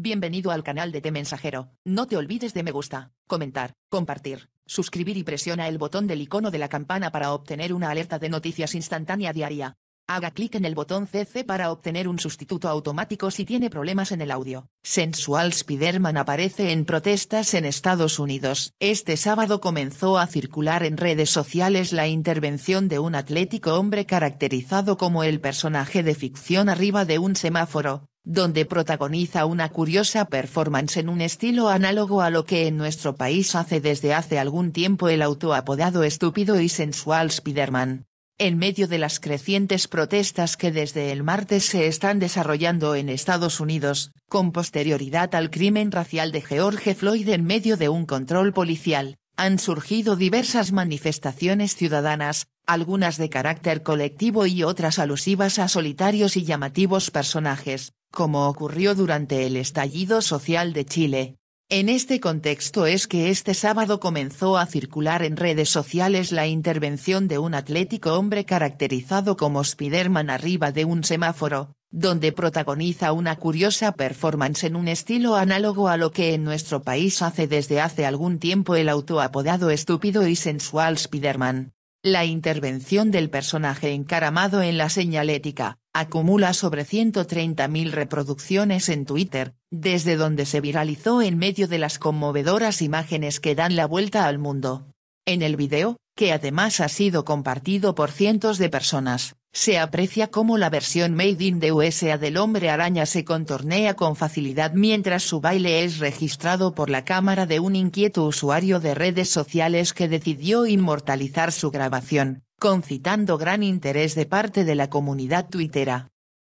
Bienvenido al canal de Te Mensajero. No te olvides de me gusta, comentar, compartir, suscribir y presiona el botón del icono de la campana para obtener una alerta de noticias instantánea diaria. Haga clic en el botón CC para obtener un sustituto automático si tiene problemas en el audio. Sensual Spiderman aparece en protestas en Estados Unidos. Este sábado comenzó a circular en redes sociales la intervención de un atlético hombre caracterizado como el personaje de ficción arriba de un semáforo, donde protagoniza una curiosa performance en un estilo análogo a lo que en nuestro país hace desde hace algún tiempo el autoapodado estúpido y sensual Spider-Man. En medio de las crecientes protestas que desde el martes se están desarrollando en Estados Unidos, con posterioridad al crimen racial de George Floyd en medio de un control policial, han surgido diversas manifestaciones ciudadanas, algunas de carácter colectivo y otras alusivas a solitarios y llamativos personajes, como ocurrió durante el estallido social de Chile. En este contexto es que este sábado comenzó a circular en redes sociales la intervención de un atlético hombre caracterizado como Spiderman arriba de un semáforo, donde protagoniza una curiosa performance en un estilo análogo a lo que en nuestro país hace desde hace algún tiempo el autoapodado estúpido y sensual Spiderman. La intervención del personaje encaramado en la señalética, acumula sobre 130.000 reproducciones en Twitter, desde donde se viralizó en medio de las conmovedoras imágenes que dan la vuelta al mundo. En el video, que además ha sido compartido por cientos de personas, se aprecia cómo la versión Made in the USA del hombre araña se contornea con facilidad mientras su baile es registrado por la cámara de un inquieto usuario de redes sociales que decidió inmortalizar su grabación, concitando gran interés de parte de la comunidad tuitera.